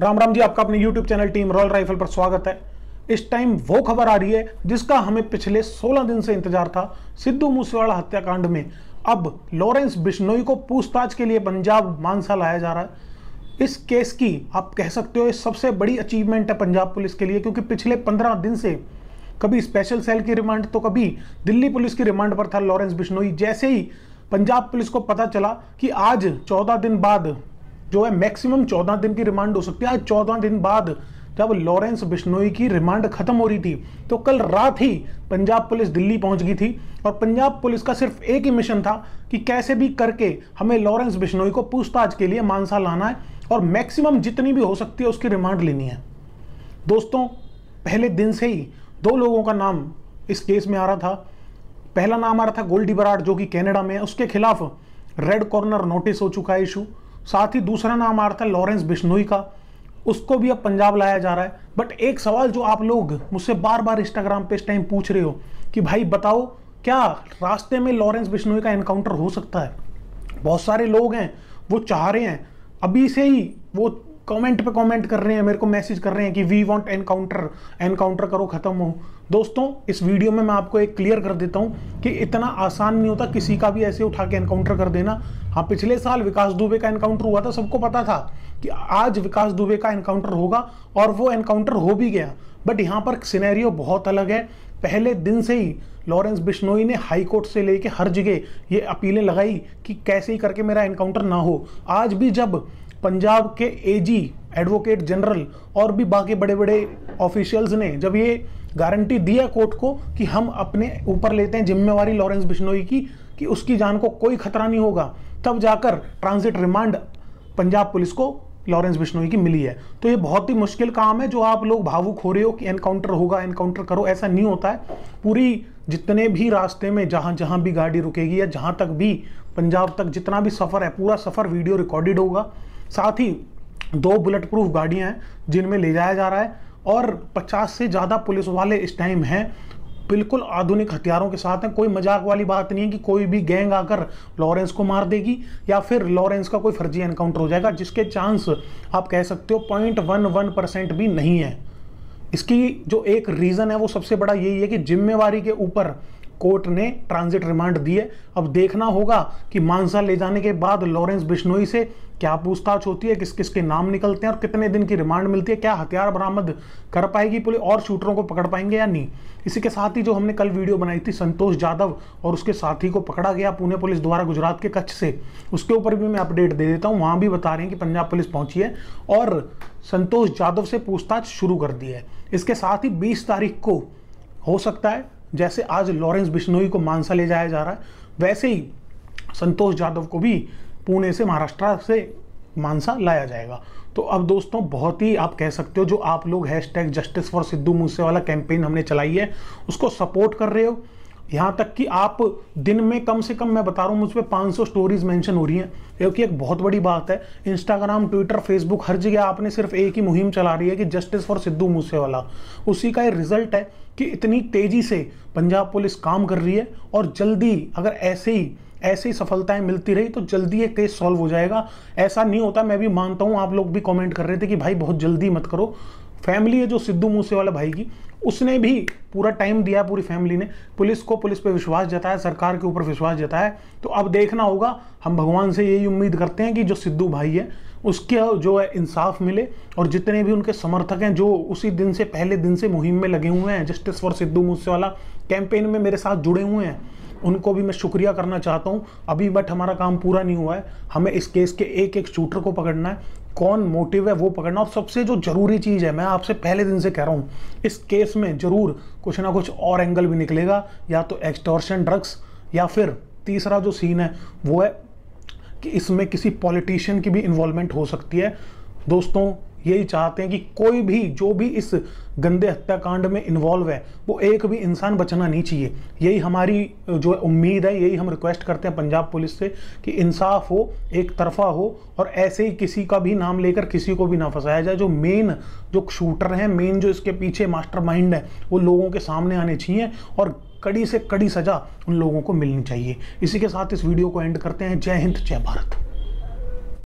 राम राम जी आपका अपने YouTube channel team royal rifle पर स्वागत है इस टाइम वो खबर आ रही है जिसका हमें पिछले 16 दिन से इंतजार था सिद्धू मूसेवाला हत्याकांड में अब लॉरेंस बिश्नोई को पूछताछ के लिए पंजाब मानसा लाया जा रहा है इस केस की आप कह सकते हो सबसे बड़ी अचीवमेंट है पंजाब पुलिस के लिए क्योंकि पिछले पंद्रह दिन से कभी स्पेशल सेल की रिमांड तो कभी दिल्ली पुलिस की रिमांड पर था लॉरेंस बिश्नोई जैसे ही पंजाब पुलिस को पता चला कि आज 14 दिन बाद जो है मैक्सिमम चौदह दिन की रिमांड हो सकती है आज चौदह दिन बाद जब लॉरेंस बिश्नोई की रिमांड खत्म हो रही थी तो कल रात ही पंजाब पुलिस दिल्ली पहुंच गई थी और पंजाब पुलिस का सिर्फ एक ही मिशन था कि कैसे भी करके हमें लॉरेंस बिश्नोई को पूछताछ के लिए मानसा लाना है और मैक्सिमम जितनी भी हो सकती है उसकी रिमांड लेनी है दोस्तों पहले दिन से ही दो लोगों का नाम इस केस में आ रहा था पहला नाम आ रहा था गोल्डी बराड जो कि कैनेडा में है उसके खिलाफ रेड कॉर्नर नोटिस हो चुका है इशू साथ ही दूसरा नाम आ रहा था लॉरेंस बिश्नोई का उसको भी अब पंजाब लाया जा रहा है बट एक सवाल जो आप लोग मुझसे बार बार इंस्टाग्राम पे इस टाइम पूछ रहे हो कि भाई बताओ क्या रास्ते में लॉरेंस बिश्नोई का एनकाउंटर हो सकता है बहुत सारे लोग हैं वो चाह रहे हैं अभी से ही वो कमेंट पे कमेंट कर रहे हैं मेरे को मैसेज कर रहे हैं कि वी वांट एनकाउंटर एनकाउंटर करो खत्म हो दोस्तों इस वीडियो में मैं आपको एक क्लियर कर देता हूँ कि इतना आसान नहीं होता किसी का भी ऐसे उठा के एनकाउंटर कर देना हाँ पिछले साल विकास दुबे का एनकाउंटर हुआ था सबको पता था कि आज विकास दुबे का एनकाउंटर होगा और वो एनकाउंटर हो भी गया बट यहाँ पर सिनेरियो बहुत अलग है पहले दिन से ही लॉरेंस बिश्नोई ने हाई कोर्ट से लेके हर जगह ये अपीलें लगाई कि कैसे ही करके मेरा एनकाउंटर ना हो आज भी जब पंजाब के एजी एडवोकेट जनरल और भी बाकी बड़े बड़े ऑफिशियल्स ने जब ये गारंटी दिया कोर्ट को कि हम अपने ऊपर लेते हैं जिम्मेवारी लॉरेंस बिश्नोई की कि उसकी जान को कोई खतरा नहीं होगा तब जाकर ट्रांजिट रिमांड पंजाब पुलिस को लॉरेंस बिश्नोई की मिली है तो ये बहुत ही मुश्किल काम है जो आप लोग भावुक हो रहे हो कि एनकाउंटर होगा एनकाउंटर करो ऐसा नहीं होता है पूरी जितने भी रास्ते में जहाँ जहाँ भी गाड़ी रुकेगी या जहाँ तक भी पंजाब तक जितना भी सफ़र है पूरा सफ़र वीडियो रिकॉर्डेड होगा साथ ही दो बुलेट प्रूफ गाड़ियाँ हैं जिनमें ले जाया जा रहा है और 50 से ज़्यादा पुलिस वाले इस टाइम हैं बिल्कुल आधुनिक हथियारों के साथ हैं कोई मजाक वाली बात नहीं है कि कोई भी गैंग आकर लॉरेंस को मार देगी या फिर लॉरेंस का कोई फर्जी एनकाउंटर हो जाएगा जिसके चांस आप कह सकते हो पॉइंट वन वन परसेंट भी नहीं है इसकी जो एक रीज़न है वो सबसे बड़ा यही है कि जिम्मेवारी के ऊपर कोर्ट ने ट्रांजिट रिमांड दी है अब देखना होगा कि मानसा ले जाने के बाद लॉरेंस बिश्नोई से क्या पूछताछ होती है किस किस के नाम निकलते हैं और कितने दिन की रिमांड मिलती है क्या हथियार बरामद कर पाएगी पुलिस और शूटरों को पकड़ पाएंगे या नहीं इसी के साथ ही जो हमने कल वीडियो बनाई थी संतोष जाधव और उसके साथी को पकड़ा गया पुणे पुलिस द्वारा गुजरात के कच्छ से उसके ऊपर भी मैं अपडेट दे देता हूँ वहाँ भी बता रहे हैं कि पंजाब पुलिस पहुँची है और संतोष यादव से पूछताछ शुरू कर दी है इसके साथ ही बीस तारीख को हो सकता है जैसे आज लॉरेंस बिश्नोई को मानसा ले जाया जा रहा है वैसे ही संतोष यादव को भी पुणे से महाराष्ट्र से मानसा लाया जाएगा तो अब दोस्तों बहुत ही आप कह सकते हो जो आप लोग hashtag justice for Sidhu Moosewala campaign हमने चलाई है उसको सपोर्ट कर रहे हो यहाँ तक कि आप दिन में कम से कम मैं बता रहा हूँ मुझ पर पाँच सौ स्टोरीज मैंशन हो रही हैं क्योंकि एक बहुत बड़ी बात है इंस्टाग्राम ट्विटर फेसबुक हर जगह आपने सिर्फ एक ही मुहिम चला रही है कि जस्टिस फॉर सिद्धू मूसेवाला उसी का ये रिजल्ट है कि इतनी तेज़ी से पंजाब पुलिस काम कर रही है और जल्दी अगर ऐसे ही ऐसी सफलताएं मिलती रही तो जल्दी ये केस सॉल्व हो जाएगा ऐसा नहीं होता मैं भी मानता हूँ आप लोग भी कमेंट कर रहे थे कि भाई बहुत जल्दी मत करो फैमिली है जो सिद्धू मूसे वाला भाई की उसने भी पूरा टाइम दिया पूरी फैमिली ने पुलिस को पुलिस पे विश्वास जताया सरकार के ऊपर विश्वास जताया तो अब देखना होगा हम भगवान से यही उम्मीद करते हैं कि जो सिद्धू भाई है उसके जो है इंसाफ मिले और जितने भी उनके समर्थक हैं जो उसी दिन से पहले दिन से मुहिम में लगे हुए हैं justice for Sidhu Moosewala campaign में मेरे साथ जुड़े हुए हैं उनको भी मैं शुक्रिया करना चाहता हूँ अभी बट हमारा काम पूरा नहीं हुआ है हमें इस केस के एक एक शूटर को पकड़ना है कौन मोटिव है वो पकड़ना और सबसे जो ज़रूरी चीज़ है मैं आपसे पहले दिन से कह रहा हूँ इस केस में ज़रूर कुछ ना कुछ और एंगल भी निकलेगा या तो एक्सटॉर्शन ड्रग्स या फिर तीसरा जो सीन है वो है कि इसमें किसी पॉलिटिशियन की भी इन्वॉल्वमेंट हो सकती है दोस्तों यही चाहते हैं कि कोई भी जो भी इस गंदे हत्याकांड में इन्वॉल्व है वो एक भी इंसान बचना नहीं चाहिए यही हमारी जो उम्मीद है यही हम रिक्वेस्ट करते हैं पंजाब पुलिस से कि इंसाफ हो एक तरफा हो और ऐसे ही किसी का भी नाम लेकर किसी को भी ना फंसाया जाए जो मेन जो शूटर हैं मेन जो इसके पीछे मास्टर है वो लोगों के सामने आने चाहिए और कड़ी से कड़ी सजा उन लोगों को मिलनी चाहिए इसी के साथ इस वीडियो को एंड करते हैं जय हिंद जय भारत